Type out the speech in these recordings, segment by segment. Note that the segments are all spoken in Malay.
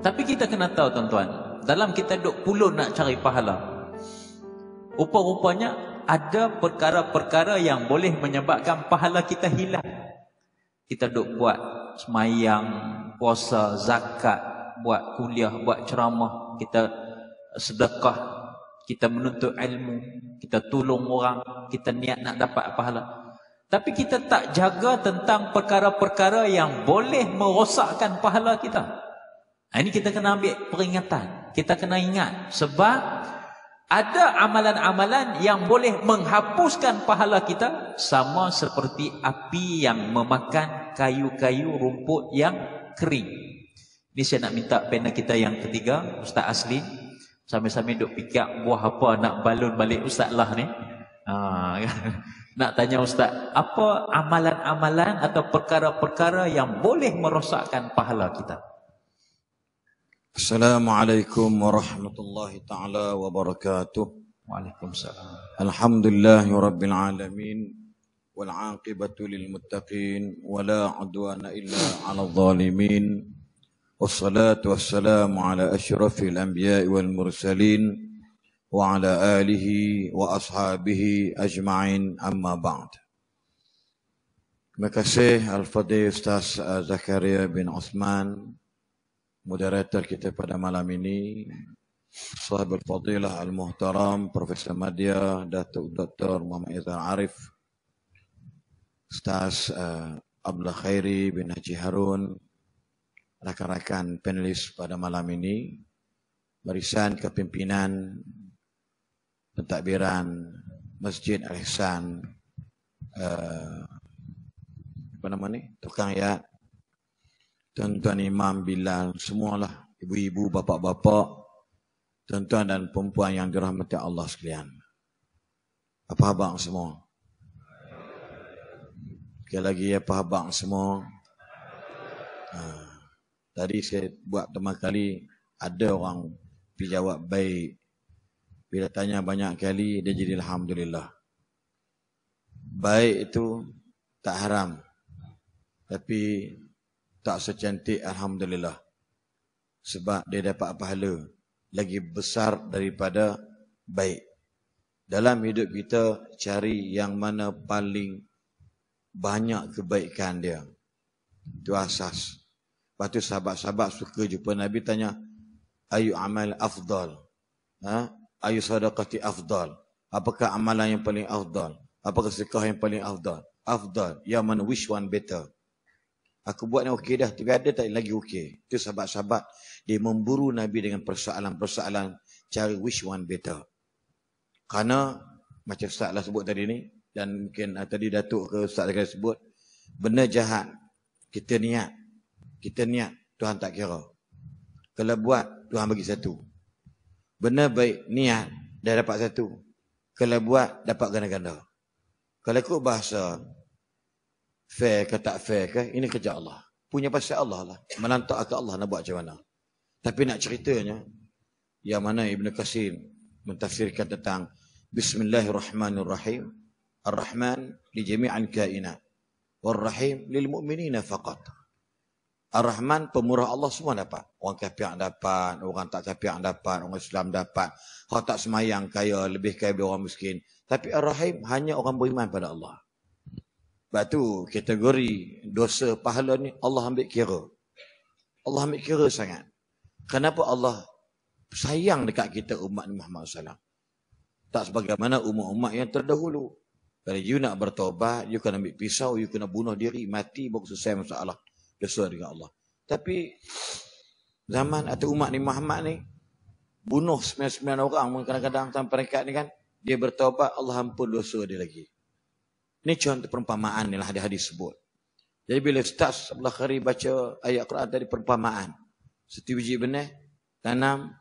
Tapi kita kena tahu tuan-tuan, dalam kita duk pulun nak cari pahala. Rupa-rupanya ada perkara-perkara yang boleh menyebabkan pahala kita hilang. Kita duk buat semayang, puasa, zakat, buat kuliah, buat ceramah, kita sedekah, kita menuntut ilmu, kita tolong orang, kita niat nak dapat pahala. Tapi kita tak jaga tentang perkara-perkara yang boleh merosakkan pahala Kita. Ha, ini kita kena ambil peringatan. Kita kena ingat. Sebab ada amalan-amalan yang boleh menghapuskan pahala kita sama seperti api yang memakan kayu-kayu rumput yang kering. Ini saya nak minta panel kita yang ketiga, Ustaz Asli. Sambil-sambil duk fikir buah apa nak balun balik Ustaz lah ni. Ha, nak tanya Ustaz, apa amalan-amalan atau perkara-perkara yang boleh merosakkan pahala kita? السلام عليكم ورحمة الله تعالى وبركاته وعليكم السلام الحمد لله رب العالمين والعاقبة للمتقين ولا عدوان إلا على الظالمين والصلاة والسلام على أشرف الأنبياء والمرسلين وعلى آله وأصحابه أجمعين أما بعد مكسيه kasih أستاذ زكريا بن عثمان moderator kita pada malam ini Sahabat Fadilah Al-Muhtaram Profesor Madia, Datuk Doktor Muhammad Izzar Arif Ustaz uh, Abdullah Khairi bin Haji Harun Rakan-rakan panelis pada malam ini Barisan Kepimpinan Pentadbiran Masjid Al-Ihsan uh, eh, apa nama ni? Tukang Ya? tuan-tuan imam bilal semualah ibu-ibu bapa-bapa tuan-tuan dan perempuan yang dirahmati Allah sekalian apa khabar semua sekali lagi apa khabar semua ha. tadi saya buat teman kali ada orang pergi jawab baik bila tanya banyak kali dia jadi alhamdulillah baik itu tak haram tapi tak secantik Alhamdulillah. Sebab dia dapat pahala lagi besar daripada baik. Dalam hidup kita, cari yang mana paling banyak kebaikan dia. Itu asas. Lepas tu sahabat-sahabat suka jumpa Nabi tanya, Ayu amal afdal. Ha? Ayu sadaqati afdal. Apakah amalan yang paling afdal? Apakah sekah yang paling afdal? Afdal. Yang mana which one better? Aku buat ni okey dah. Tapi ada tak lagi okey. Itu sahabat-sahabat. Dia memburu Nabi dengan persoalan-persoalan. Cari wish one better. Karena macam Ustaz lah sebut tadi ni. Dan mungkin ah, tadi Datuk ke Ustaz lagi sebut. Benda jahat. Kita niat. Kita niat. Tuhan tak kira. Kalau buat, Tuhan bagi satu. Benda baik niat, dia dapat satu. Kalau buat, dapat ganda-ganda. Kalau ikut bahasa, fair ke tak fair ke, ini kerja Allah. Punya pasal Allah lah. Menantuk akal Allah nak buat macam mana. Tapi nak ceritanya, yang mana Ibn Qasim mentafsirkan tentang Bismillahirrahmanirrahim. Ar-Rahman li jami'an kainat. Wal-Rahim lil mu'minina faqat. Ar-Rahman pemurah Allah semua dapat. Orang kafir dapat, orang tak kafir dapat, orang Islam dapat. Orang tak semayang kaya, lebih kaya dari orang miskin. Tapi Ar-Rahim hanya orang beriman pada Allah. Sebab tu kategori dosa pahala ni Allah ambil kira. Allah ambil kira sangat. Kenapa Allah sayang dekat kita umat Nabi Muhammad SAW? Tak sebagaimana umat-umat yang terdahulu. Kalau you nak bertobat, you kena ambil pisau, you kena bunuh diri, mati, baru selesai masalah. Dosa dengan Allah. Tapi zaman atau umat Nabi Muhammad ni, bunuh 99 orang kadang-kadang tanpa rekat ni kan, dia bertobat, Allah ampun dosa dia lagi. Ini contoh perumpamaan yang lah hadis sebut. Jadi bila Ustaz sebelah hari baca ayat Quran tadi perumpamaan. Setiap biji benih, tanam,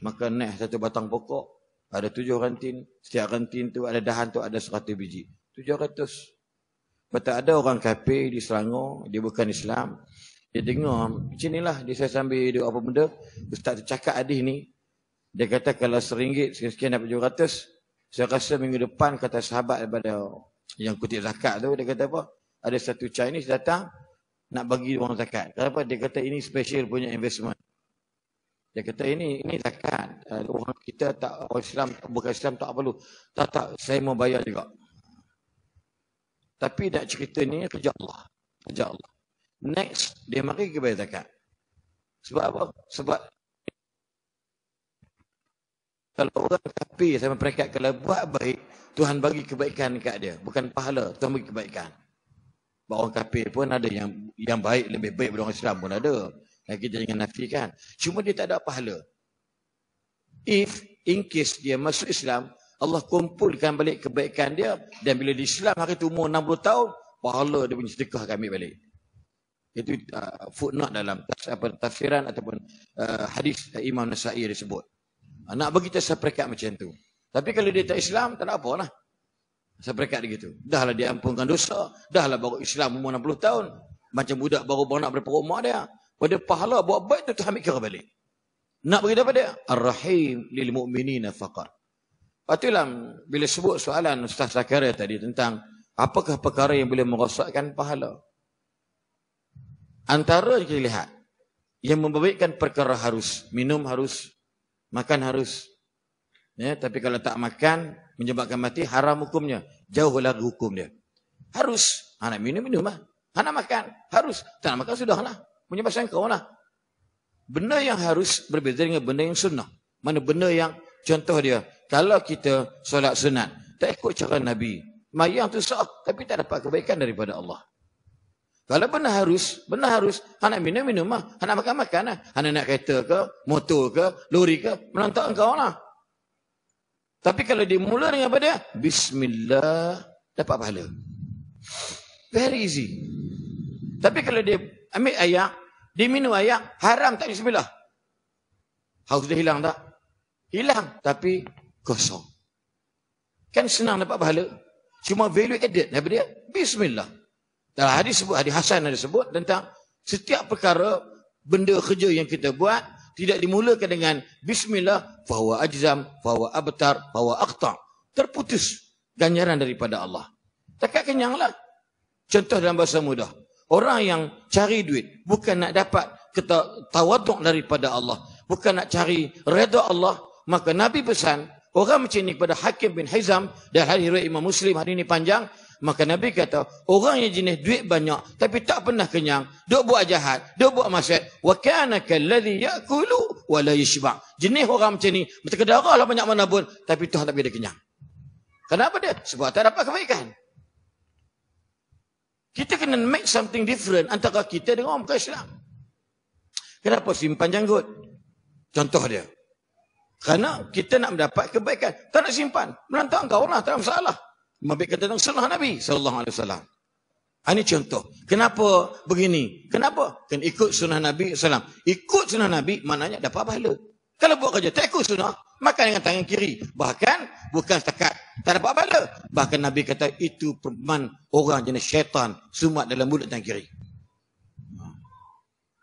maka naik satu batang pokok. Ada tujuh rantin. Setiap rantin tu ada dahan tu ada seratus biji. Tujuh ratus. Kata ada orang kafir di Selangor, dia bukan Islam. Dia dengar, macam inilah dia saya sambil duduk apa benda. Ustaz cakap hadis ni. Dia kata kalau seringgit, sekian-sekian dapat tujuh ratus. Saya rasa minggu depan kata sahabat daripada yang kutip zakat tu dia kata apa? Ada satu Chinese datang nak bagi wang zakat. Kenapa? Dia kata ini special punya investment. Dia kata ini ini zakat. Uh, orang kita tak orang Islam bukan Islam tak perlu. Tak tak saya mau bayar juga. Tapi nak cerita ni kerja Allah. Kerja Allah. Next dia mari ke bayar zakat. Sebab apa? Sebab kalau orang kapi sama peringkat kalau buat baik, Tuhan bagi kebaikan dekat dia. Bukan pahala, Tuhan bagi kebaikan. Orang kapi pun ada yang yang baik, lebih baik daripada orang Islam pun ada. Yang kita jangan nafikan. Cuma dia tak ada pahala. If, in case dia masuk Islam, Allah kumpulkan balik kebaikan dia. Dan bila di Islam hari itu umur 60 tahun, pahala dia punya sedekah kami balik. Itu uh, footnote dalam apa, tafsiran ataupun uh, hadis uh, Imam Nasai disebut. Ah, nak bagi tak seprekat macam tu. Tapi kalau dia tak Islam, tak ada apa lah. Seprekat dia gitu. Dahlah dia ampunkan dosa. Dahlah baru Islam umur 60 tahun. Macam budak baru beranak pada perumah dia. Pada pahala buat baik tu, tu ambil kira balik. Nak bagi apa dia? Ar-Rahim lil mu'minina faqar. Lepas tu lah, bila sebut soalan Ustaz Zakaria tadi tentang apakah perkara yang boleh merosakkan pahala. Antara kita lihat, yang membaikkan perkara harus, minum harus, Makan harus. Ya, tapi kalau tak makan, menyebabkan mati, haram hukumnya. Jauh lagi hukum dia. Harus. Anak minum, minum lah. Anak makan, harus. Tak nak makan, sudahlah lah. Punya pasangan kau lah. Benda yang harus berbeza dengan benda yang sunnah. Mana benda yang, contoh dia, kalau kita solat sunat, tak ikut cara Nabi, mayang tu sah, tapi tak dapat kebaikan daripada Allah. Kalau benar harus, benar harus. Anak minum, minum lah. Anak makan, makan lah. Anak nak kereta ke, motor ke, lori ke, menantang engkau lah. Tapi kalau dimula dengan apa dia? Bismillah, dapat pahala. Very easy. Tapi kalau dia ambil ayak, dia minum ayak, haram tak bismillah. Haus dia hilang tak? Hilang, tapi kosong. Kan senang dapat pahala. Cuma value added daripada dia, bismillah. Dalam hadis sebut, hadis Hasan ada sebut tentang setiap perkara benda kerja yang kita buat tidak dimulakan dengan bismillah fahuwa ajzam, fahuwa abtar, fahuwa akta. Terputus ganjaran daripada Allah. Takat kenyanglah. Contoh dalam bahasa mudah. Orang yang cari duit bukan nak dapat kita tawaduk daripada Allah. Bukan nak cari reda Allah. Maka Nabi pesan, orang macam ni kepada Hakim bin Hizam dan hari Imam Muslim hari ini panjang, Maka Nabi kata, orang yang jenis duit banyak tapi tak pernah kenyang, duk buat jahat, duk buat maksiat. Wa kana kallazi ya'kulu wa la yashba. Jenis orang macam ni, berdarahlah banyak mana pun tapi Tuhan tak bagi kenyang. Kenapa dia? Sebab tak dapat kebaikan. Kita kena make something different antara kita dengan orang Islam. Kenapa simpan janggut? Contoh dia. Kerana kita nak mendapat kebaikan. Tak nak simpan. melantang kau lah. Tak ada masalah. Mabik kata tentang sunnah Nabi sallallahu alaihi wasallam. Ah, ini contoh. Kenapa begini? Kenapa? Kan ikut sunnah Nabi sallallahu alaihi wasallam. Ikut sunnah Nabi maknanya dapat pahala. Kalau buat kerja tak ikut sunnah, makan dengan tangan kiri. Bahkan bukan setakat tak dapat pahala. Bahkan Nabi kata itu perman orang jenis syaitan sumat dalam mulut tangan kiri.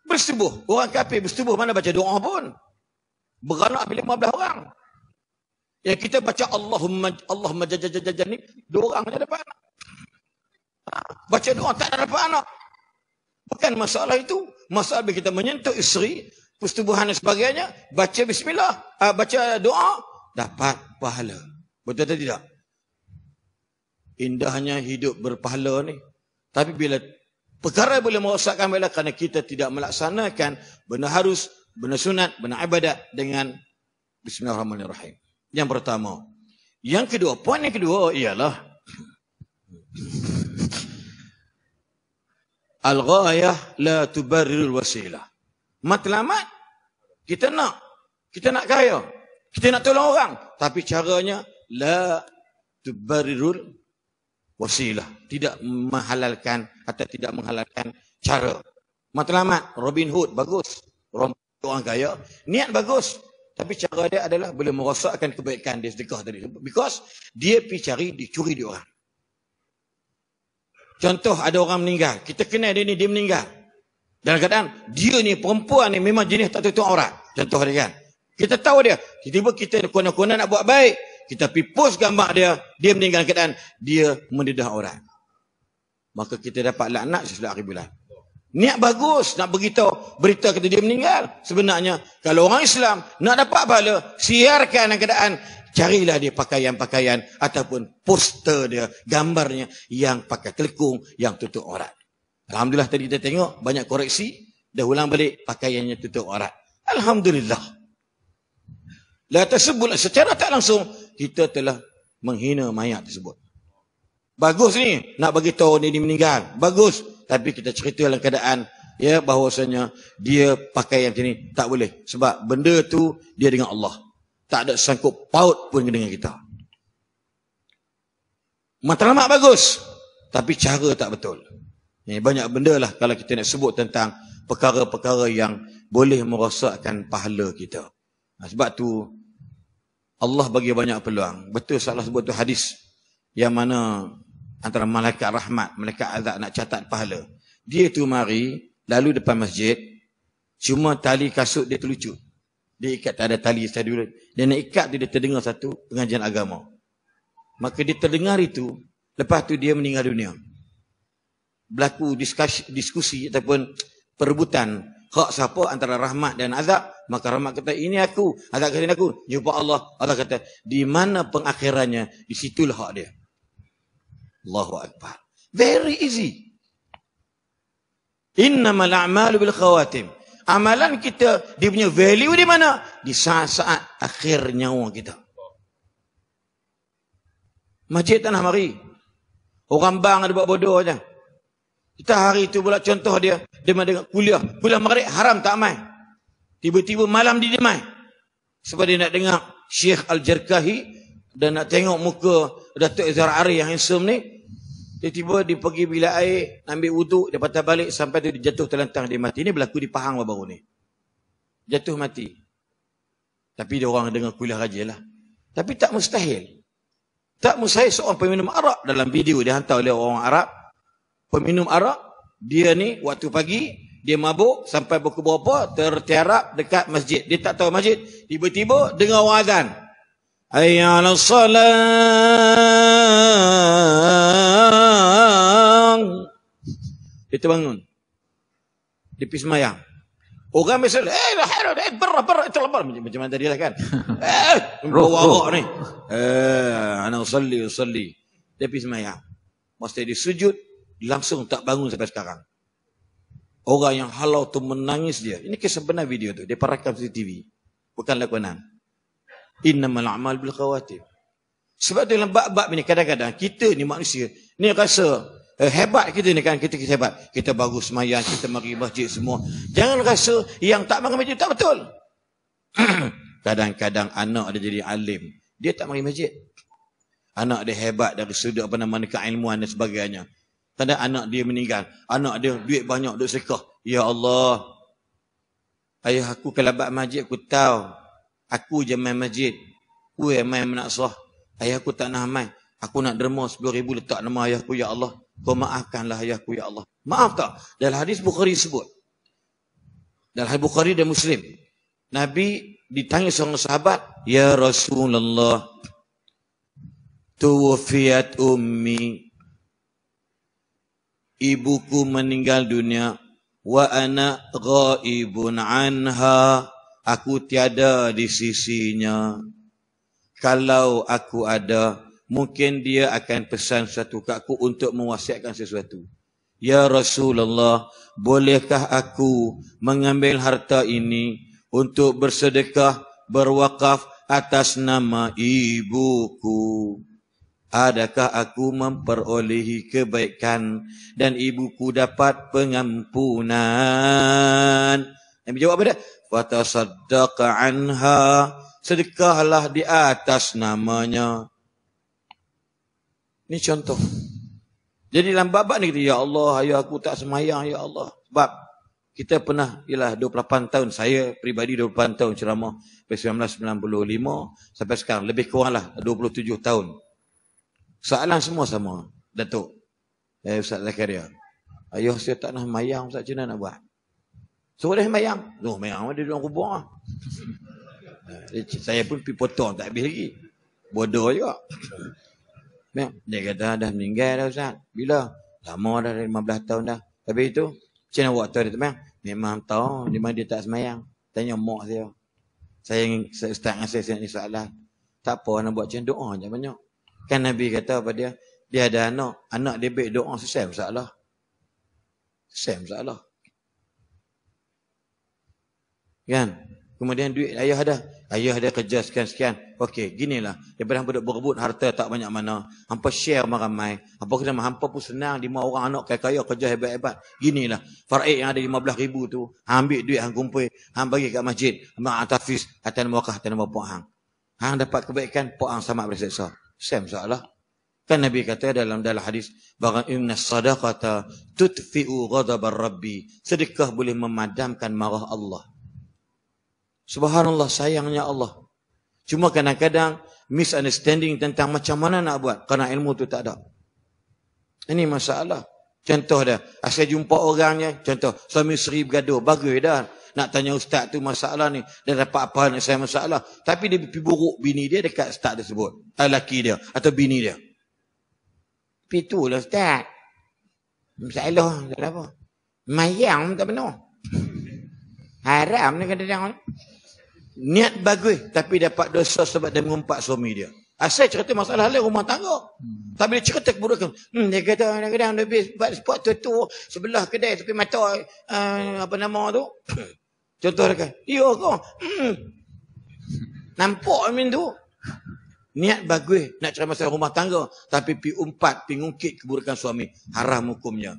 Bersubuh. Orang kafir bersubuh mana baca doa pun. Beranak bila 15 orang. Ya kita baca Allahumma Allahumma jajajajani, dua orang saja dapat anak. Ha, baca doa tak dapat anak. Bukan masalah itu. Masalah bila kita menyentuh isteri, persetubuhan dan sebagainya, baca bismillah, uh, baca doa, dapat pahala. Betul atau tidak? Indahnya hidup berpahala ni. Tapi bila perkara boleh merosakkan bila kerana kita tidak melaksanakan benda harus, benda sunat, benda ibadat dengan Bismillahirrahmanirrahim. Yang pertama. Yang kedua, poin yang kedua ialah Al-ghayah la tubarrir wasilah. Matlamat kita nak kita nak kaya. Kita nak tolong orang, tapi caranya la tubarrir wasilah. Tidak menghalalkan atau tidak menghalalkan cara. Matlamat Robin Hood bagus. Orang orang kaya, niat bagus, tapi cara dia adalah boleh merosakkan kebaikan dia sedekah tadi. Because dia pergi cari, dicuri di orang. Contoh ada orang meninggal. Kita kenal dia ni, dia meninggal. Dalam keadaan, dia ni perempuan ni memang jenis tak tutup aurat. Contoh dia kan. Kita tahu dia. Tiba-tiba kita kona-kona nak buat baik. Kita pergi post gambar dia. Dia meninggal keadaan. Dia mendedah orang. Maka kita dapat laknak sesudah hari bulan. Niat bagus nak beritahu berita kata dia meninggal. Sebenarnya kalau orang Islam nak dapat pahala, siarkan keadaan carilah dia pakaian-pakaian ataupun poster dia, gambarnya yang pakai kelekung, yang tutup aurat. Alhamdulillah tadi kita tengok banyak koreksi, dah ulang balik pakaiannya tutup aurat. Alhamdulillah. Lah tersebut secara tak langsung kita telah menghina mayat tersebut. Bagus ni nak bagi tahu dia meninggal. Bagus tapi kita cerita dalam keadaan ya bahawasanya dia pakai yang macam ni tak boleh sebab benda tu dia dengan Allah tak ada sangkut paut pun dengan kita matlamat bagus tapi cara tak betul ni ya, banyak benda lah kalau kita nak sebut tentang perkara-perkara yang boleh merosakkan pahala kita ha, sebab tu Allah bagi banyak peluang betul salah sebut tu hadis yang mana antara malaikat rahmat, malaikat azab nak catat pahala. Dia tu mari, lalu depan masjid, cuma tali kasut dia terlucut. Dia ikat, tak ada tali saya dulu. Dia nak ikat tu, dia terdengar satu pengajian agama. Maka dia terdengar itu, lepas tu dia meninggal dunia. Berlaku diskusi, diskusi ataupun perebutan hak siapa antara rahmat dan azab. Maka rahmat kata, ini aku. Azab kata ini aku. Jumpa Allah. Allah kata, di mana pengakhirannya, Di situlah hak dia. Allahu Akbar. Very easy. Innamal a'malu bil khawatim. Amalan kita, dia punya value di mana? Di saat-saat akhir nyawa kita. Masjid tanah mari. Orang bang ada buat bodoh saja. Kita hari itu pula contoh dia. Dia dengan kuliah. Kuliah maghrib haram tak mai. Tiba-tiba malam dia dia main. Sebab dia nak dengar Syekh Al-Jarkahi. Dan nak tengok muka Datuk Izzar Ari yang handsome ni. Dia tiba di pergi bila air, ambil wuduk, dia patah balik sampai dia jatuh terlentang dia mati. Ini berlaku di Pahang baru ni. Jatuh mati. Tapi dia orang dengar kuliah raja lah. Tapi tak mustahil. Tak mustahil seorang peminum arak dalam video dia hantar oleh orang Arab. Peminum arak, dia ni waktu pagi, dia mabuk sampai pukul berapa, tertiarap dekat masjid. Dia tak tahu masjid. Tiba-tiba dengar orang azan. Ayyala salam. Dia terbangun. Dia pergi semayang. Orang mesti, eh, lah, eh, lah, berah, berah, itu lah, Macam mana tadi lah kan. Eh, berwarak ni. Eh, anak usalli, usalli. Dia pergi semayang. Masa dia sujud, langsung tak bangun sampai sekarang. Orang yang halau tu menangis dia. Ini kisah benar video tu. Dia perakam CCTV. Bukan lakonan. Innamal amal bil khawatir. Sebab tu dalam bab-bab ni kadang-kadang kita ni manusia ni rasa Eh, hebat kita ni kan kita kita hebat. Kita baru semayang, kita mari masjid semua. Jangan rasa yang tak mari masjid tak betul. Kadang-kadang anak dia jadi alim, dia tak mari masjid. Anak dia hebat dari sudut apa nama keilmuan dan sebagainya. Tanda anak dia meninggal, anak dia duit banyak duk sekah. Ya Allah. Ayah aku kalau kelabat masjid aku tahu. Aku je main masjid. Aku yang main menaksah. Ayah aku tak nak main. Aku nak derma 10 ribu letak nama ayah aku. Ya Allah. Kau maafkanlah ayahku ya Allah. Maafkah? Dalam hadis Bukhari sebut. Dalam hadis Bukhari dan Muslim. Nabi ditanya seorang sahabat. Ya Rasulullah. Tuwafiat ummi. Ibuku meninggal dunia. Wa ana ghaibun anha. Aku tiada di sisinya. Kalau aku ada, mungkin dia akan pesan satu kaku untuk mewasiatkan sesuatu. Ya Rasulullah, bolehkah aku mengambil harta ini untuk bersedekah, berwakaf atas nama ibuku? Adakah aku memperolehi kebaikan dan ibuku dapat pengampunan? Nabi jawab apa dia? Fatasaddaqa anha, sedekahlah di atas namanya. Ini contoh. Jadi dalam bab-bab ni kita Ya Allah, ayah aku tak semayang, Ya Allah. Bab. Kita pernah, ialah 28 tahun, saya pribadi 28 tahun ceramah, dari 1995 sampai sekarang, lebih kuranglah 27 tahun. Soalan semua sama, Datuk. Eh, Ustaz Zakaria. Ayah saya tak nak mayang, Ustaz Cina nak buat. Suruh dia mayang. Tu mayang dia duduk kubur ah. saya pun pergi potong tak habis lagi. Bodoh juga. Dia kata, dah meninggal dah Ustaz. Bila? Lama dah, 15 tahun dah. Tapi itu, macam mana waktu dia tu? Memang tahu, memang dia tak semayang. Tanya mak saya, Saya ingin Ustaz ngasih saya ni soalan. Tak apa, nak buat macam doa je banyak. Kan Nabi kata pada dia, dia ada anak. Anak dia baik doa, selesai masalah. Selesai masalah. Kan? Kemudian duit ayah ada. Ayah dia kerja sekian-sekian. Okey, ginilah. Daripada hampa duduk berebut harta tak banyak mana. Hampa share sama ramai. Hampa kena hampa pun senang. Lima orang anak kaya-kaya kerja hebat-hebat. Gini lah. Faraid yang ada lima belah ribu tu. Hang ambil duit hang kumpul. Hang bagi kat masjid. Hang atafis. Hatta nama wakah. Hatta puak hang. Hang dapat kebaikan. Puak hang sama berseksa. Same soalah. Kan Nabi kata dalam dalam hadis. Bahkan inna sadaqata tutfi'u ghadabar rabbi. Sedekah boleh memadamkan marah Allah. Subhanallah sayangnya Allah. Cuma kadang-kadang misunderstanding tentang macam mana nak buat. Kerana ilmu tu tak ada. Ini masalah. Contoh dia. Asal jumpa orangnya. Contoh. Suami seri bergaduh. Bagus dah. Nak tanya ustaz tu masalah ni. Dia dapat apa ni saya masalah. Tapi dia pergi buruk bini dia dekat ustaz tersebut. Eh, lelaki dia. Atau bini dia. Tapi itulah ustaz. Masalah. Tak apa. Mayang tak benar. Haram ni kata dia. Niat bagus tapi dapat dosa sebab dia mengumpat suami dia. Asal ah, cerita masalah lain rumah tangga. Hmm. Tapi dia cerita keburukan. Hmm, dia kata kadang-kadang dia habis buat sebab tu, tu sebelah kedai tapi mata uh, apa nama tu. Contoh dia kata, iya kau. Hmm. Nampak amin tu. Niat bagus nak cerita masalah rumah tangga. Tapi pi umpat, pi ngungkit keburukan suami. Haram hukumnya.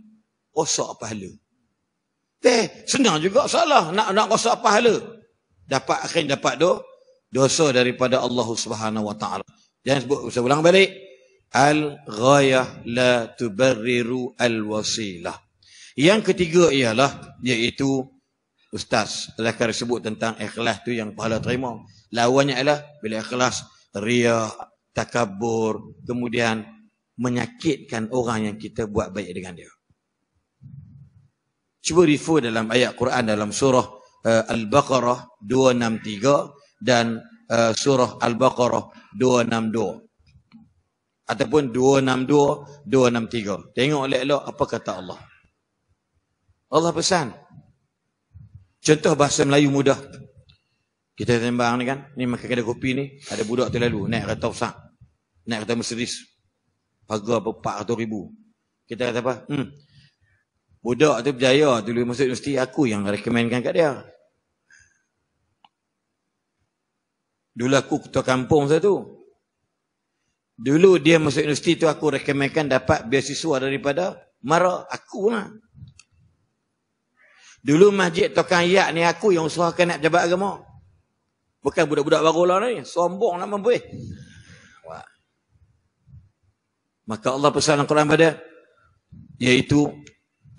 Rosak pahala. Teh, senang juga salah nak nak rosak pahala dapat akhir dapat do dosa daripada Allah Subhanahu wa taala. Jangan sebut saya ulang balik. Al ghayah la tubarriru al wasilah. Yang ketiga ialah iaitu ustaz telah kan sebut tentang ikhlas tu yang pahala terima. Lawannya ialah bila ikhlas riya takabur, kemudian menyakitkan orang yang kita buat baik dengan dia. Cuba refer dalam ayat Quran dalam surah uh, Al-Baqarah 263 dan uh, surah Al-Baqarah 262 ataupun 262 263 tengok elok-elok apa kata Allah Allah pesan contoh bahasa Melayu mudah kita tembang ni kan ni makan kedai kopi ni ada budak terlalu naik kereta besar naik kereta Mercedes harga berapa 400 ribu kita kata apa hmm Budak tu berjaya dulu masuk universiti aku yang rekomenkan kat dia. Dulu aku ketua kampung saya tu. Dulu dia masuk universiti tu aku rekomenkan dapat beasiswa daripada mara aku lah. Dulu masjid Tokang Yak ni aku yang usahakan nak jabat agama. Bukan budak-budak baru lah ni. Sombong nak lah, mampu. Eh. Maka Allah pesan Al-Quran pada iaitu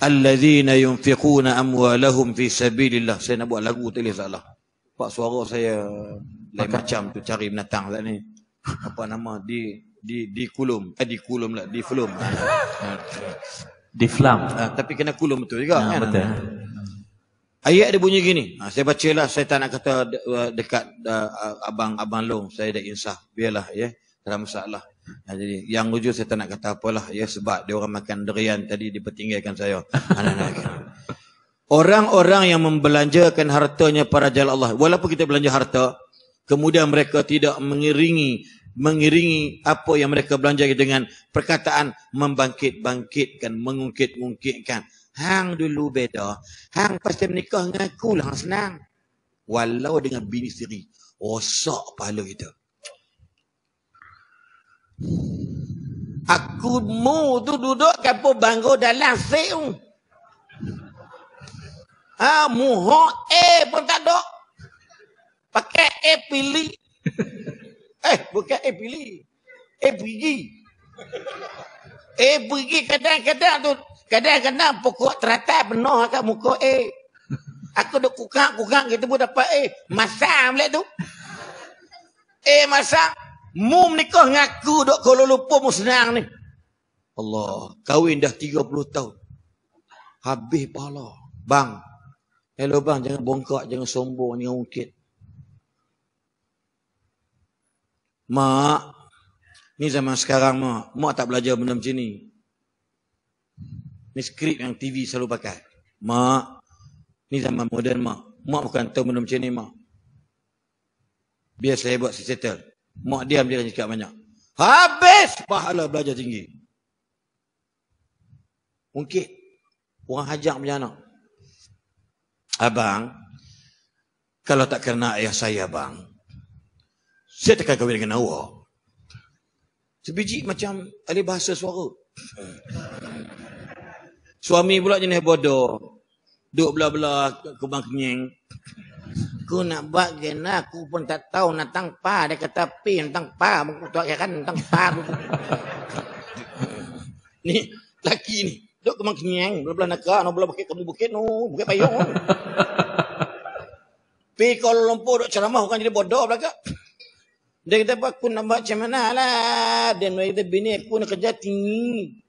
Alladzina yunfiquna amwalahum fi sabilillah. Saya nak buat lagu tak boleh salah. Pak suara saya lain Maka. macam tu cari binatang tak ni. Apa nama di di di kulum. Eh di kulum lah, di flum. di flum. Ha, ah, tapi kena kulum betul juga ha, kan. Betul. Ayat dia bunyi gini. Ha, saya bacalah saya tak nak kata uh, dekat uh, abang abang long saya dah insaf. Biarlah ya. Yeah. masalah. Ha, jadi yang hujung saya tak nak kata apalah ya sebab dia orang makan derian tadi dipertinggalkan saya. Orang-orang yang membelanjakan hartanya para jalan Allah. Walaupun kita belanja harta, kemudian mereka tidak mengiringi mengiringi apa yang mereka belanja dengan perkataan membangkit-bangkitkan, mengungkit-ungkitkan. Hang dulu beda. Hang pasti menikah dengan aku lah senang. Walau dengan bini sendiri. Rosak pahala kita. Gitu. Aku mu tu duduk kapo bangau dalam seu. Ha mu ho eh pun tak dok. Pakai eh pilih. Eh bukan eh pilih. Eh pergi. Eh pergi kadang-kadang tu. Kadang-kadang pokok teratai penuh kat muka eh. Aku dah kukang-kukang kita pun dapat eh. Masam boleh tu. Eh masam. Mu menikah dengan aku dok kalau lupa mu senang ni. Allah, kahwin dah 30 tahun. Habis pahala. Bang. Hello bang, jangan bongkak, jangan sombong, ni ungkit. Mak. Ni zaman sekarang, mak. Mak tak belajar benda macam ni. Ni skrip yang TV selalu pakai. Mak. Ni zaman moden mak. Mak bukan tahu benda macam ni, mak. Biar saya buat, saya Mak diam dia cakap banyak. Habis pahala belajar tinggi. Mungkin orang hajar punya anak. Abang, kalau tak kena ayah saya, abang, saya takkan kahwin dengan awak. Sebiji macam alih bahasa suara. Suami pula jenis bodoh. Duk belah-belah kebang kenyeng. Aku nak buat kena, lah. aku pun tak tahu nak tangpa. Dia kata, pi, tangpa. Aku tak kira kan, tangpa. ni, lelaki ni. Duk kemang kenyang. belum belah nak kak, nak belah bukit, bukit, no. Bukit payung. pi, kalau lompok duk ceramah, bukan jadi bodoh belakang. Dia kata, aku nak buat macam mana lah. Dia kata, bini aku nak kerja tinggi.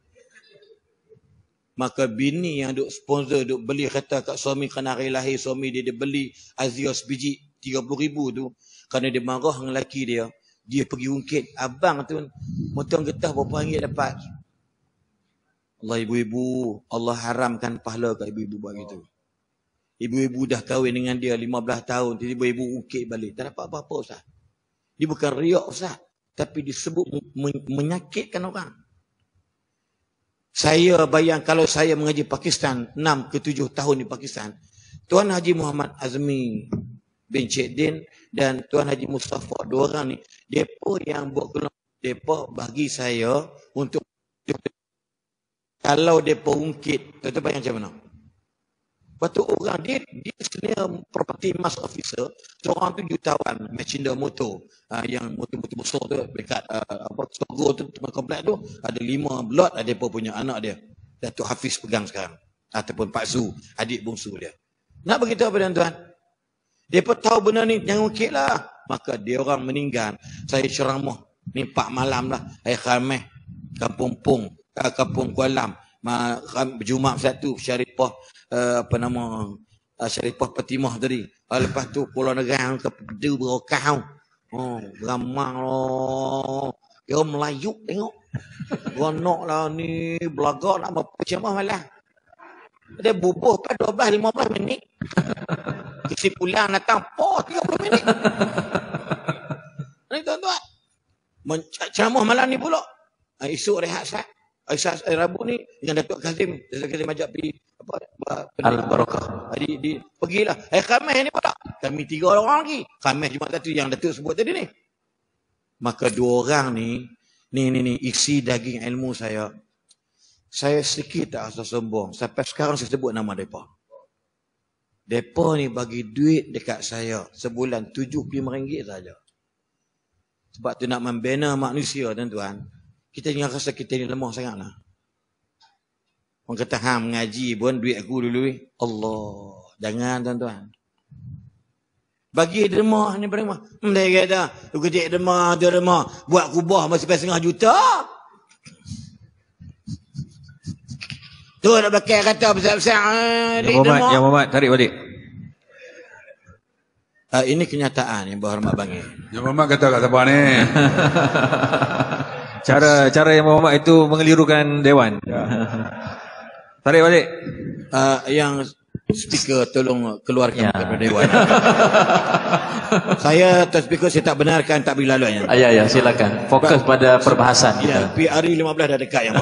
Maka bini yang duk sponsor, duk beli kereta kat suami kerana hari lahir suami dia, dia beli Azios biji RM30,000 tu. Kerana dia marah dengan lelaki dia. Dia pergi ungkit. Abang tu, motong getah berapa ringgit dapat. Allah ibu-ibu, Allah haramkan pahala kat ibu-ibu buat gitu. Ibu-ibu dah kahwin dengan dia 15 tahun. tiba ibu ibu ungkit balik. Tak dapat apa-apa, Ustaz. Dia bukan riak, Ustaz. Tapi disebut menyakitkan orang. Saya bayang kalau saya mengaji Pakistan 6 ke 7 tahun di Pakistan. Tuan Haji Muhammad Azmi bin Cikdin dan Tuan Haji Mustafa dua orang ni depa yang buat kelompok depa bagi saya untuk kalau depa ungkit tuan-tuan bayang macam mana Lepas tu orang dia, dia sebenarnya property mass officer. orang tu jutawan, machine motor. Ha, ah, yang motor-motor besar tu dekat uh, apa, tu, tempat komplek tu. Ada lima lot ada apa punya anak dia. Datuk Hafiz pegang sekarang. Ataupun Pak Zu, adik bungsu dia. Nak beritahu apa tuan-tuan? Mereka tahu benda ni, jangan okey lah. Maka dia orang meninggal. Saya ceramah. Ni 4 malam lah. Air Khamih. Kampung Pung. Ah, kampung Kualam malam kan, Jumaat satu syarifah eh, apa nama eh, syarifah Fatimah tadi. Uh, lepas tu pulau negara ke pedu berokah. Oh, ramai lah. Dia Melayu tengok. Gonok lah ni belaga nak lah, macam malah. Dia bubuh pada 12 15 minit. Kisi pulang datang po 30 minit. Ni tuan-tuan. Mencamuh malam ni pula. Esok rehat sat hari, hari Rabu ni yang Datuk Kazim Datuk Kazim ajak pergi apa Al Barakah. Jadi di pergilah. Hari Khamis ni pula. Kami tiga orang lagi. Khamis Jumaat tadi yang Datuk sebut tadi ni. Maka dua orang ni ni ni ni isi daging ilmu saya. Saya sikit tak rasa sombong. Sampai sekarang saya sebut nama mereka. Mereka ni bagi duit dekat saya. Sebulan RM75 saja. Sebab tu nak membina manusia tuan-tuan kita ni rasa kita ni lemah sangatlah. Orang kata, ha, mengaji pun duit aku dulu. Allah. Jangan, tuan-tuan. Bagi derma ni pada rumah. Hmm, dia kata, tu ketik derma, tu derma. Buat kubah masih sampai setengah juta. Tu nak pakai kata besar-besar. Eh, yang mabat, yang mabat. Tarik balik. Uh, ini kenyataan yang berhormat bangga. Yang mabat kata kat siapa ni? cara cara yang Muhammad itu mengelirukan dewan. Ya. Tarik balik. Uh, yang speaker tolong keluarkan ya. kepada dewan. saya tuan speaker saya tak benarkan tak bila laluannya. Ah, ya ya silakan. Fokus sebab, pada perbahasan ya, kita. Ya, PR 15 dah dekat yang.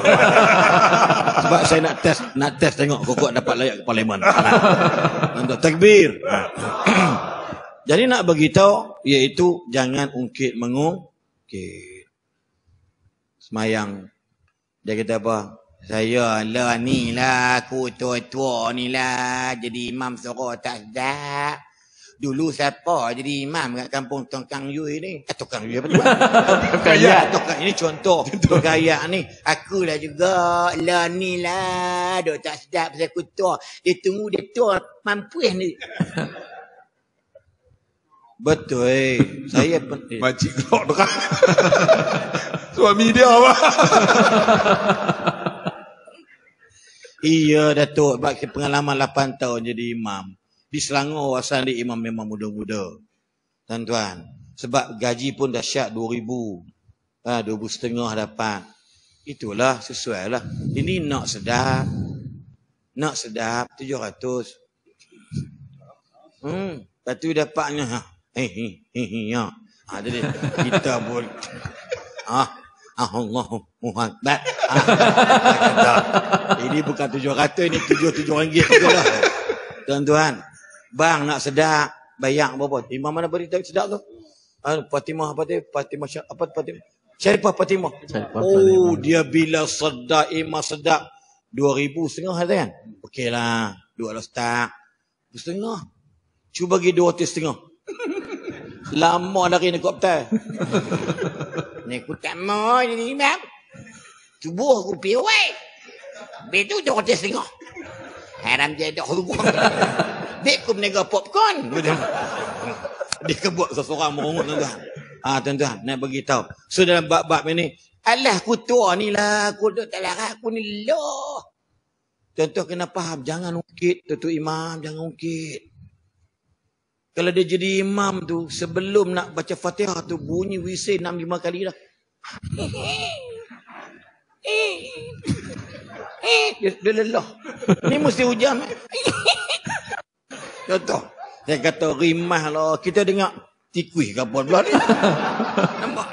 sebab saya nak test nak test tengok kokok dapat layak ke parlimen. Untuk takbir. Jadi nak beritahu iaitu jangan ungkit mengungkit. Okay semayang. Dia kata apa? Saya lah ni lah, aku tua-tua ni lah, jadi imam suruh tak sedap. Dulu siapa jadi imam kat kampung Tongkang Yui ni? Eh, ah, Tongkang Yui apa tu? Tongkang Yui. Ya. Ya, ini contoh. Tongkang Yui ni. Akulah juga. Lah ni lah. Dia tak sedap pasal aku tua. Dia tunggu dia tua. Mampu ni. Betul. Eh. Saya pun. Eh. Makcik keluar dekat. Suami dia apa? iya Datuk. Sebab pengalaman 8 tahun jadi imam. Di Selangor wasan di imam memang muda-muda. Tuan-tuan. Sebab gaji pun dah syak 2,000. Ha, 2,000 setengah dapat. Itulah sesuai lah. Ini nak sedap. Nak sedap 700. Hmm. Lepas tu dapatnya. Ha hei eh, eh, hei eh, hei ya. Ha, jadi kita pun ah ha, ah, muhabbat. ini bukan 700 ini 77 ringgit betullah. Tuan-tuan, bang nak sedap bayar berapa? Imam mana berita sedak tu? Ah ha, Fatimah apa tu? Fatimah Syar apa Fatimah? Syarifah Fatimah. oh, dia bila sedak, imam sedak, dua ribu setengah hari lah, kan? dua ratus tak. Setengah. Cuba bagi dua ratus setengah. Lama lari nak kopter. ni aku tak mahu jadi imam. Subuh aku pergi away. Habis tu dia kata setengah. Haram dia ada huruf. Dia aku menegak popcorn. Dia, dia buat seseorang merungut tuan-tuan. Ha, tuan-tuan, nak beritahu. So dalam bab-bab ni, Allah aku tua ni lah. Aku duduk tak larat. Aku ni lah. Tuan-tuan kena faham. Jangan ungkit. Tuan-tuan imam, jangan ungkit. Kalau dia jadi imam tu, sebelum nak baca fatihah tu, bunyi wisi enam lima kali dah. dia, dia lelah. Ni mesti hujan. Eh. Contoh. Saya kata rimah lah. Kita dengar tikuih ke apa pula ni. Nampak?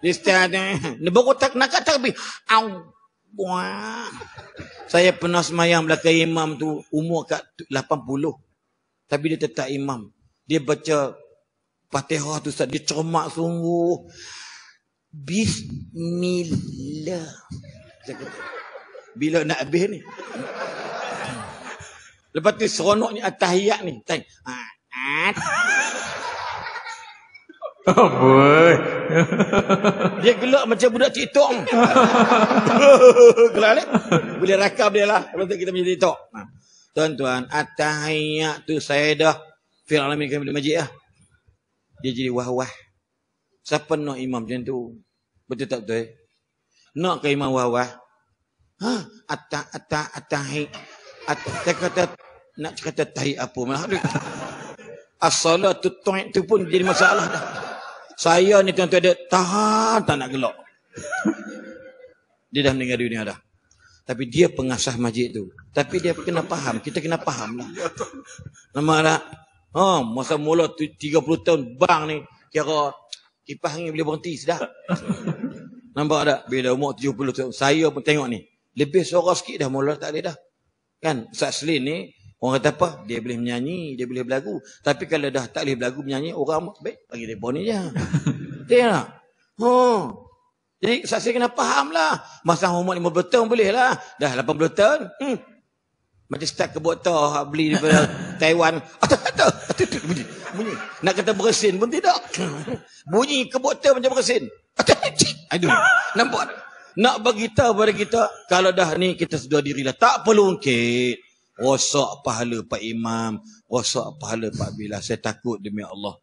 Dia setiap ni. Dia baru tak nak kata tapi. Au. Wah. Saya pernah semayang belakang imam tu. Umur kat puluh. Tapi dia tetap imam. Dia baca patihah tu Ustaz. Dia cermat sungguh. Bismillah. Bila nak habis ni? Lepas tu seronok ni atahiyat ni. Tanya. Oh ah, boy. Ah. Dia gelak macam budak TikTok. Gelak ni. Boleh rakam dia lah. Lepas tu kita punya TikTok. Ha. Tuan-tuan, at-tahiyyat tu saya dah fir alamin kami di masjid lah. Dia jadi wah-wah. Siapa nak imam macam tu? Betul tak betul? Nak ke imam wah-wah? Ha? Atah, atah, atahi. Atah kata, nak cakap tahi apa malah. Assalah tu tu pun jadi masalah dah. Saya ni tuan-tuan dia tahan tak nak gelak. Dia dah meninggal dunia dah. Tapi dia pengasah masjid tu. Tapi dia kena faham. Kita kena faham lah. Nama tak? Oh, masa mula 30 tahun bang ni. Kira kipas ni boleh berhenti. Sedap. Nampak tak? Bila umur 70 tahun. Saya pun tengok ni. Lebih suara sikit dah mula tak ada dah. Kan? Ustaz Selin ni. Orang kata apa? Dia boleh menyanyi. Dia boleh berlagu. Tapi kalau dah tak boleh berlagu menyanyi. Orang baik. Bagi telefon ni je. Tengok tak? Oh. Jadi saksi kena lah Masa umur 50 tahun bolehlah. Dah 80 tahun. Hmm. Macam start ke botoh. Beli di Taiwan. atau Bunyi. Bunyi. Nak kata beresin pun tidak. Bunyi ke botol macam beresin. Aduh. Nampak? Nak beritahu kepada kita. Kalau dah ni kita sudah diri lah Tak perlu ungkit. Rosak pahala Pak Imam. Rosak pahala Pak Bila. Saya takut demi Allah.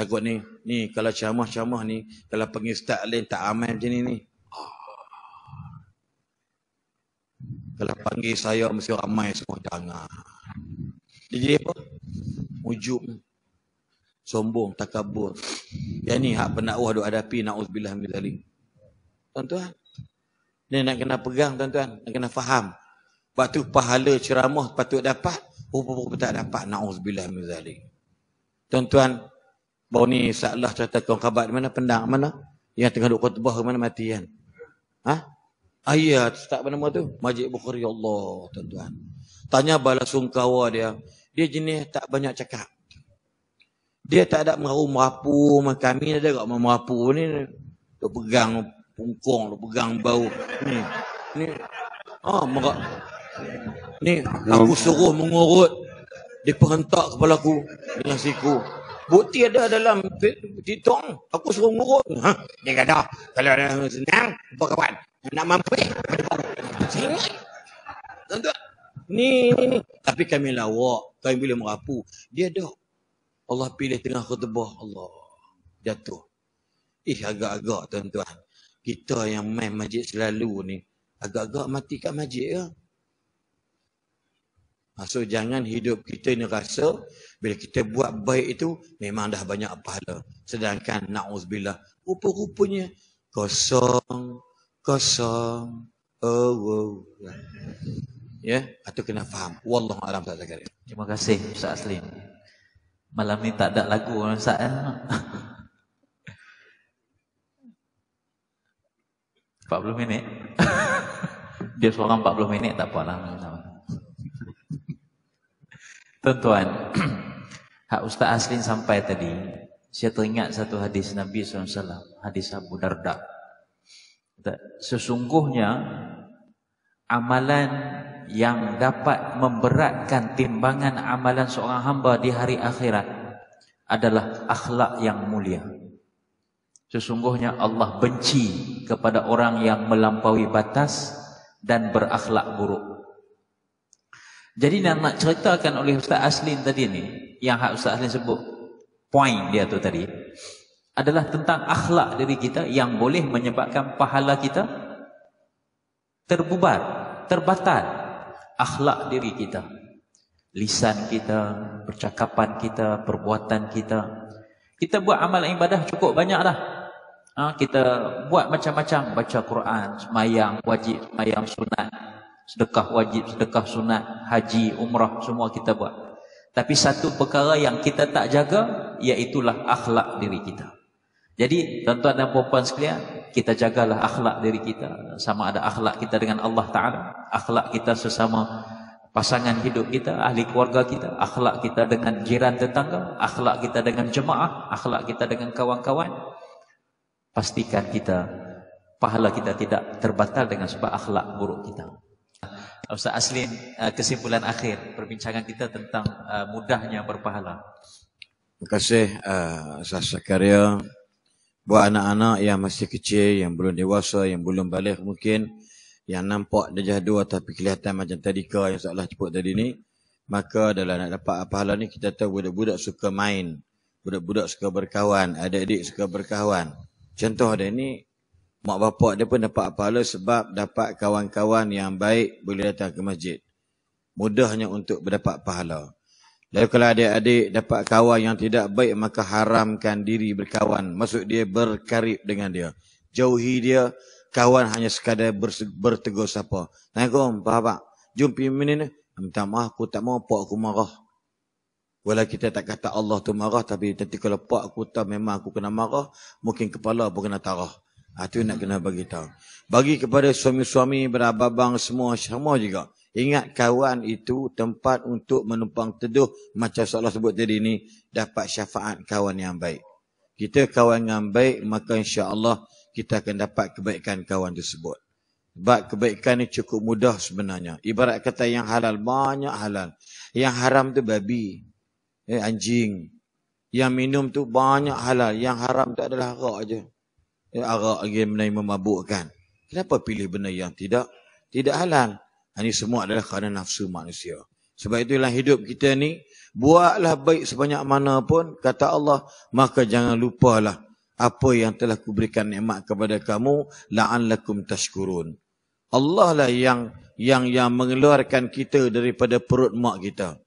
Takut ni, ni kalau camah-camah ni, kalau pergi start lain tak aman macam ni ni. Ah. Kalau panggil saya mesti ramai semua dengar. Dia jadi apa? Ujub. Sombong, takabur. Yang ni hak pendakwah duk hadapi na'udzubillah min zalim. Tuan-tuan. Ni nak kena pegang tuan-tuan. Nak kena faham. Sebab tu pahala ceramah patut dapat. Rupa-rupa tak dapat na'udzubillah min zalim. Tuan-tuan. Bau ni salah cerita tuan khabar di mana pendak mana? Yang tengah duduk khutbah mana mati kan? Ha? Ayat lah tak bernama tu. Majid Bukhari Allah tuan-tuan. Tanya bala sungkawa dia. Dia jenis tak banyak cakap. Dia tak ada mengaruh merapu. Kami ada kat merapu ni. Dia pegang pungkong. Dia pegang bau. Ni. Ni. Ah, ha, merap. Ni. Aku suruh mengurut. Dia perhentak kepala aku. Dengan siku bukti ada dalam titong aku suruh murut ha dia kata kalau ada senang apa kawan nak mampu eh, sini tentu ni ni ni tapi kami lawak kami boleh merapu dia ada Allah pilih tengah khutbah Allah jatuh ih agak-agak tuan-tuan kita yang main masjid selalu ni agak-agak mati kat masjid ke ya? Ah, so jangan hidup kita ni rasa bila kita buat baik itu memang dah banyak pahala. Sedangkan na'uzbillah rupa-rupanya kosong, kosong, oh wow. Ya, yeah? atau kena faham. Wallahu alam tak zakari. Terima kasih Ustaz Aslim. Malam ni tak ada lagu orang Ustaz. Eh? 40 minit. Dia seorang 40 minit tak apalah. Sama. Tuan-tuan, Hak Ustaz Aslin sampai tadi, saya teringat satu hadis Nabi SAW, hadis Abu Darda. Sesungguhnya, amalan yang dapat memberatkan timbangan amalan seorang hamba di hari akhirat adalah akhlak yang mulia. Sesungguhnya Allah benci kepada orang yang melampaui batas dan berakhlak buruk. Jadi yang nak ceritakan oleh Ustaz Aslin tadi ni, yang hak Ustaz Aslin sebut point dia tu tadi adalah tentang akhlak diri kita yang boleh menyebabkan pahala kita terbubar, terbatal akhlak diri kita. Lisan kita, percakapan kita, perbuatan kita. Kita buat amal ibadah cukup banyak dah. Ha, kita buat macam-macam baca Quran, semayang, wajib, semayang, sunat. Sedekah wajib, sedekah sunat, haji, umrah, semua kita buat. Tapi satu perkara yang kita tak jaga, iaitulah akhlak diri kita. Jadi, tuan-tuan dan puan-puan sekalian, kita jagalah akhlak diri kita. Sama ada akhlak kita dengan Allah Ta'ala, akhlak kita sesama pasangan hidup kita, ahli keluarga kita, akhlak kita dengan jiran tetangga, akhlak kita dengan jemaah, akhlak kita dengan kawan-kawan. Pastikan kita, pahala kita tidak terbatal dengan sebab akhlak buruk kita. Ustaz Aslin uh, kesimpulan akhir perbincangan kita tentang uh, mudahnya berpahala. Terima kasih uh, Ustaz Zakaria. Buat anak-anak yang masih kecil, yang belum dewasa, yang belum balik mungkin, yang nampak dia jadu tapi kelihatan macam tadi ke, yang seolah cepat tadi ni, maka dalam nak dapat pahala ni, kita tahu budak-budak suka main, budak-budak suka berkawan, adik-adik suka berkawan. Contoh ada ni, mak bapak dia pun dapat pahala sebab dapat kawan-kawan yang baik boleh datang ke masjid. Mudahnya untuk berdapat pahala. Lalu kalau adik-adik dapat kawan yang tidak baik, maka haramkan diri berkawan. Maksud dia berkarib dengan dia. Jauhi dia, kawan hanya sekadar bertegur sapa. Assalamualaikum, Pak Pak. Jumpi minit ni. Minta maaf, aku tak mau pak aku marah. Walau kita tak kata Allah tu marah, tapi nanti kalau pak aku tahu memang aku kena marah, mungkin kepala pun kena tarah. Itu ah, nak kena bagi tahu. Bagi kepada suami-suami, berababang semua, semua juga. Ingat kawan itu tempat untuk menumpang teduh macam Allah sebut tadi ni dapat syafaat kawan yang baik. Kita kawan yang baik maka insya Allah kita akan dapat kebaikan kawan tersebut. Sebab kebaikan ni cukup mudah sebenarnya. Ibarat kata yang halal banyak halal. Yang haram tu babi. Eh anjing. Yang minum tu banyak halal. Yang haram tu adalah rak aja. Ya, arak lagi benda yang memabukkan. Kenapa pilih benda yang tidak? Tidak halal. Ini ha, semua adalah kerana nafsu manusia. Sebab itulah hidup kita ni, buatlah baik sebanyak mana pun, kata Allah, maka jangan lupalah apa yang telah kuberikan nikmat kepada kamu, la'allakum tashkurun. Allah lah yang yang yang mengeluarkan kita daripada perut mak kita.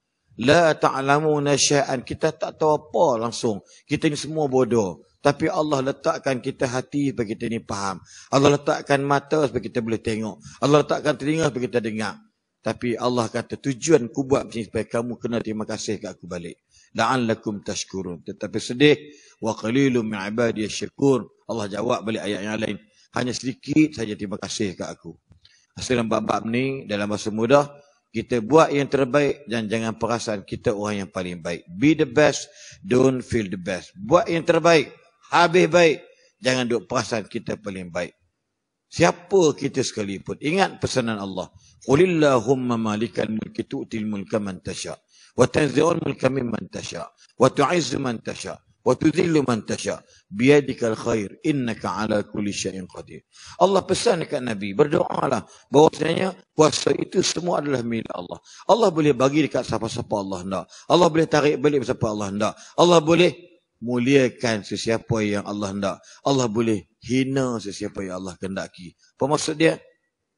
La ta'lamu nasya'an. Kita tak tahu apa langsung. Kita ni semua bodoh. Tapi Allah letakkan kita hati supaya kita ni faham. Allah letakkan mata supaya kita boleh tengok. Allah letakkan telinga supaya kita dengar. Tapi Allah kata tujuan ku buat macam ni supaya kamu kena terima kasih ke aku balik. La'allakum tashkurun. Tetapi sedih. Wa qalilum min ibadiyah syukur. Allah jawab balik ayat yang lain. Hanya sedikit saja terima kasih ke aku. Asal dalam bab-bab ni dalam masa mudah. Kita buat yang terbaik dan jangan perasan kita orang yang paling baik. Be the best, don't feel the best. Buat yang terbaik. Habis baik. Jangan duk perasan kita paling baik. Siapa kita sekalipun. Ingat pesanan Allah. Qulillahumma malikan mulki tu'til mulka man tasha' wa tanzi'ul mulka mimman tasha' wa tu'izzu man tasha' wa tuzillu man tasha' Biadikal khair innaka ala kulli syai'in qadir. Allah pesan dekat Nabi, berdoalah bahwasanya kuasa itu semua adalah milik Allah. Allah boleh bagi dekat siapa-siapa Allah hendak. Allah boleh tarik balik siapa Allah hendak. Allah boleh muliakan sesiapa yang Allah hendak. Allah boleh hina sesiapa yang Allah kehendaki. Apa maksud dia?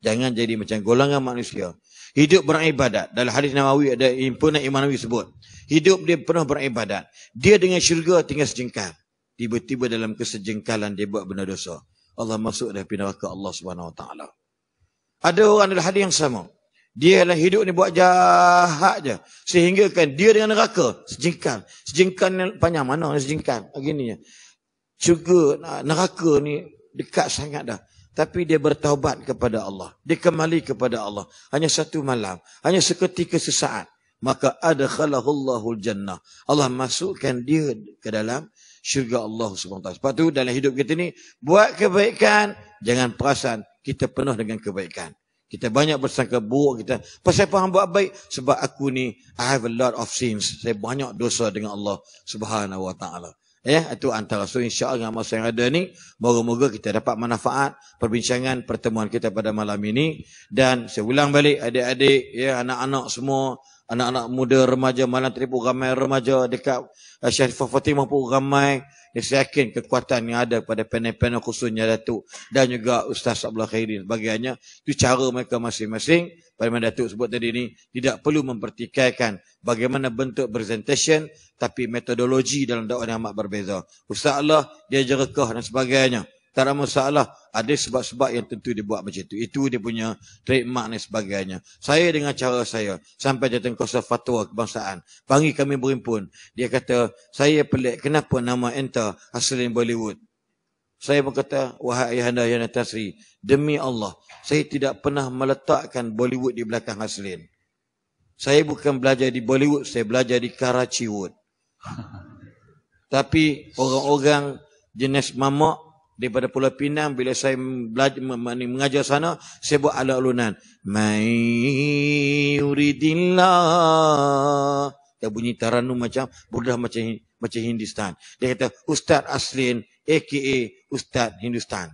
Jangan jadi macam golongan manusia. Hidup beribadat. Dalam hadis Nawawi ada impunan Imam Nawawi sebut. Hidup dia pernah beribadat. Dia dengan syurga tinggal sejengkal. Tiba-tiba dalam kesejengkalan dia buat benda dosa. Allah masuk dah pindah ke Allah SWT. Ada orang dalam hadis yang sama. Dia dalam hidup ni buat jahat je. Sehinggakan dia dengan neraka. Sejengkan. Sejengkan yang panjang mana ni sejengkan. Begini je. Juga neraka ni dekat sangat dah. Tapi dia bertaubat kepada Allah. Dia kembali kepada Allah. Hanya satu malam. Hanya seketika sesaat. Maka ada khalahullahul jannah. Allah masukkan dia ke dalam syurga Allah SWT. Sebab tu dalam hidup kita ni. Buat kebaikan. Jangan perasan kita penuh dengan kebaikan. Kita banyak bersangka buruk kita. Pasal apa hamba baik? Sebab aku ni, I have a lot of sins. Saya banyak dosa dengan Allah subhanahu wa ta'ala. Ya, eh, itu antara. So, insya Allah masa yang ada ni, moga-moga kita dapat manfaat perbincangan pertemuan kita pada malam ini. Dan saya ulang balik adik-adik, ya, anak-anak semua, anak-anak muda, remaja, malam tadi pun ramai remaja dekat uh, Syarifah Fatimah pun ramai. Dia yakin kekuatan yang ada pada panel-panel khususnya Datuk dan juga Ustaz Abdullah Khairin sebagainya. Itu cara mereka masing-masing. Pada mana Datuk sebut tadi ini, tidak perlu mempertikaikan bagaimana bentuk presentation tapi metodologi dalam dakwah yang amat berbeza. Ustaz Allah, dia jerekah dan sebagainya. Tak ada masalah. Ada sebab-sebab yang tentu dia buat macam itu. Itu dia punya trademark dan sebagainya. Saya dengan cara saya, sampai jatuh kuasa fatwa kebangsaan, panggil kami berimpun. Dia kata, saya pelik, kenapa nama enter hasilin Bollywood? Saya berkata kata, wahai anda yang Tasri, demi Allah, saya tidak pernah meletakkan Bollywood di belakang hasilin. Saya bukan belajar di Bollywood, saya belajar di Karachiwood. Tapi orang-orang jenis mamak Daripada Pulau Pinang bila saya belajar, mengajar sana saya buat ala alunan. Mai yuridillah. Dia bunyi taranu macam budak macam macam Hindistan. Dia kata Ustaz Aslin aka Ustaz Hindistan.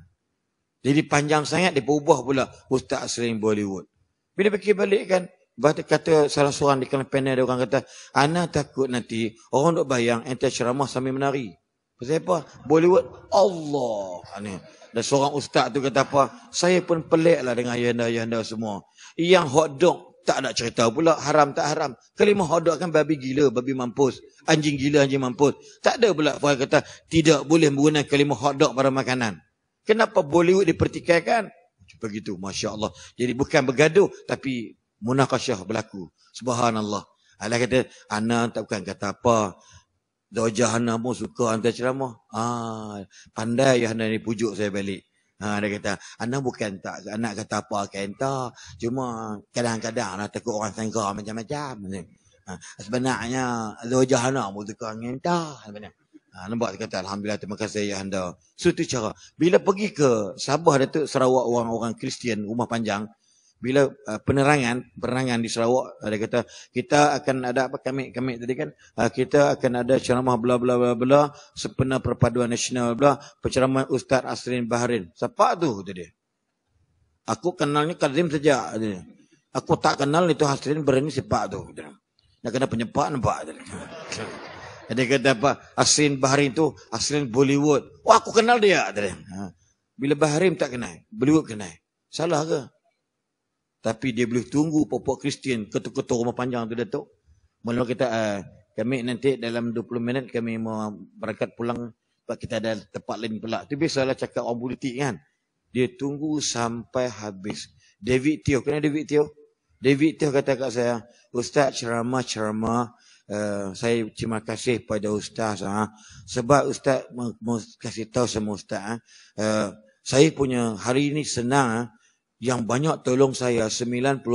Jadi panjang sangat dia ubah pula Ustaz Aslin Bollywood. Bila fikir balik kan kata salah seorang di kalangan panel dia orang kata, "Ana takut nanti orang nak bayang entah ceramah sambil menari." Pasal apa? Bollywood. Allah. Ini. Ah, Dan seorang ustaz tu kata apa? Saya pun peliklah dengan ayanda-ayanda semua. Yang hotdog tak ada cerita pula. Haram tak haram. Kelima hotdog kan babi gila, babi mampus. Anjing gila, anjing mampus. Tak ada pula. Fahal kata tidak boleh menggunakan kelima hotdog pada makanan. Kenapa Bollywood dipertikaikan? Begitu. Masya Allah. Jadi bukan bergaduh. Tapi munakasyah berlaku. Subhanallah. Alah kata, anak tak bukan kata apa. Doja Hana pun suka hantar ceramah. Ah, pandai ya Hana ni pujuk saya balik. Ha, dia kata, anak bukan tak, anak kata apa kan tak. Cuma kadang-kadang lah takut orang sangka macam-macam. Ha, sebenarnya, Doja Hana pun suka dengan Ha, nampak dia kata, Alhamdulillah, terima kasih ya anda. So, itu cara. Bila pergi ke Sabah, Datuk Sarawak orang-orang Kristian, rumah panjang, bila uh, penerangan penerangan di Sarawak ada kata kita akan ada apa kami kami tadi kan uh, kita akan ada ceramah bla bla bla bla sepena perpaduan nasional bla penceramah Ustaz Asrin Baharin siapa tu tadi aku kenalnya Kadim saja tadi. aku tak kenal itu Asrin Baharin siapa tu nak kena penyepak nampak tadi ada kata apa Asrin Baharin tu Asrin Bollywood wah aku kenal dia tadi ha. bila Baharin tak kenal Bollywood kenal salah ke tapi dia boleh tunggu popok Kristian ketuk-ketuk rumah panjang tu Datuk. Malam kita uh, kami nanti dalam 20 minit kami mau berangkat pulang sebab kita ada tempat lain pula. Itu biasalah cakap orang politik kan. Dia tunggu sampai habis. David Tio, kena David Tio. David Tio kata kat saya, "Ustaz ceramah-ceramah Uh, saya terima kasih pada ustaz ha? sebab ustaz mau kasih tahu sama ustaz ha? uh, saya punya hari ini senang ah yang banyak tolong saya 90%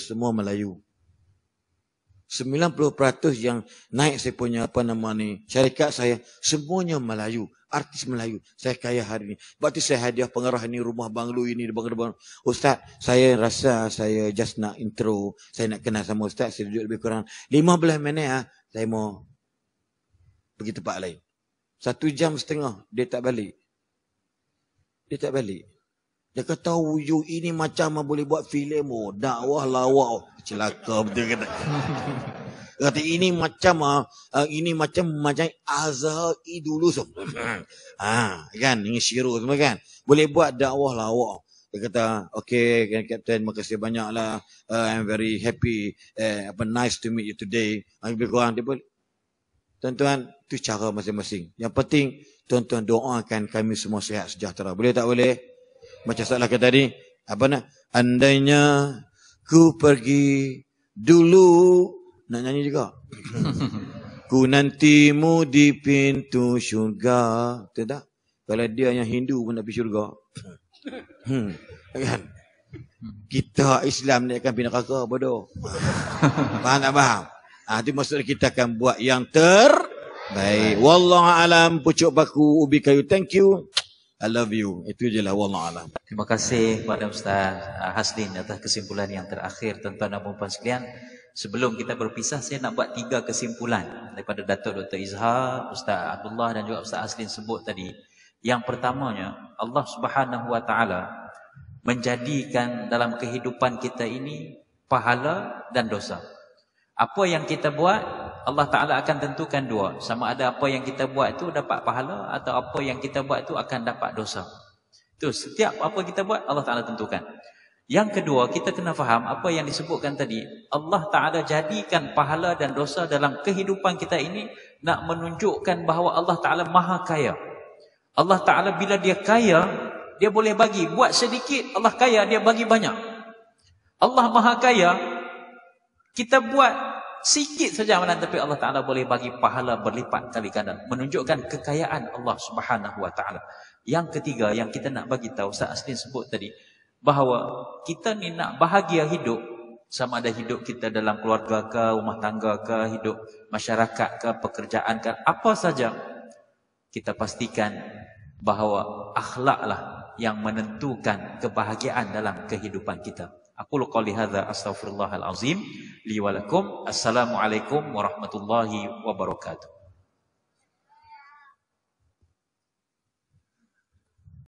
semua Melayu. 90% yang naik saya punya apa nama ni, syarikat saya semuanya Melayu, artis Melayu. Saya kaya hari ini. Berarti saya hadiah pengarah ini rumah banglo ini di banglo Ustaz, saya rasa saya just nak intro, saya nak kenal sama ustaz, saya duduk lebih kurang 15 minit ah, saya mau pergi tempat lain. Satu jam setengah dia tak balik. Dia tak balik. Dia kata you oh, ini macam boleh buat filem oh, dakwah lawak. Celaka betul kata. kata ini macam uh, ini macam macam azhar idul usum. ha, kan ini syiru semua kan. Boleh buat dakwah lawak. Dia kata, okay, kan, Captain, terima kasih banyaklah. Uh, I'm very happy. Uh, apa, nice to meet you today. Lebih kurang, dia boleh. Tuan-tuan, itu cara masing-masing. Yang penting, tuan-tuan doakan kami semua sehat sejahtera. Boleh tak boleh? Macam salah kata tadi. Apa nak? Andainya ku pergi dulu. Nak nyanyi juga. ku nantimu di pintu syurga. tidak? Kalau dia yang Hindu pun nak pergi syurga. Hmm. Kan? Kita Islam ni akan pindah kakak bodoh. Faham tak faham? Ah ha, itu maksudnya kita akan buat yang ter. Baik. Wallahualam, pucuk baku ubi kayu. Thank you. I love you. Itu je lah wallahualam. Terima kasih kepada Ustaz uh, Haslin atas kesimpulan yang terakhir tuan-tuan dan puan sekalian. Sebelum kita berpisah saya nak buat tiga kesimpulan daripada Datuk Dr. Izhar, Ustaz Abdullah dan juga Ustaz Haslin sebut tadi. Yang pertamanya Allah Subhanahu Wa Taala menjadikan dalam kehidupan kita ini pahala dan dosa. Apa yang kita buat Allah Ta'ala akan tentukan dua Sama ada apa yang kita buat itu dapat pahala Atau apa yang kita buat itu akan dapat dosa Tu setiap apa kita buat Allah Ta'ala tentukan Yang kedua kita kena faham apa yang disebutkan tadi Allah Ta'ala jadikan pahala dan dosa dalam kehidupan kita ini Nak menunjukkan bahawa Allah Ta'ala maha kaya Allah Ta'ala bila dia kaya Dia boleh bagi Buat sedikit Allah kaya dia bagi banyak Allah maha kaya kita buat sikit saja amalan tapi Allah Taala boleh bagi pahala berlipat kali ganda menunjukkan kekayaan Allah Subhanahu Wa Taala. Yang ketiga yang kita nak bagi tahu Ustaz Aslin sebut tadi bahawa kita ni nak bahagia hidup sama ada hidup kita dalam keluarga ke, rumah tangga ke, hidup masyarakat ke, pekerjaan ke, apa saja kita pastikan bahawa akhlaklah yang menentukan kebahagiaan dalam kehidupan kita. أقول قولي هذا أستغفر الله العظيم لي ولكم السلام عليكم ورحمة الله وبركاته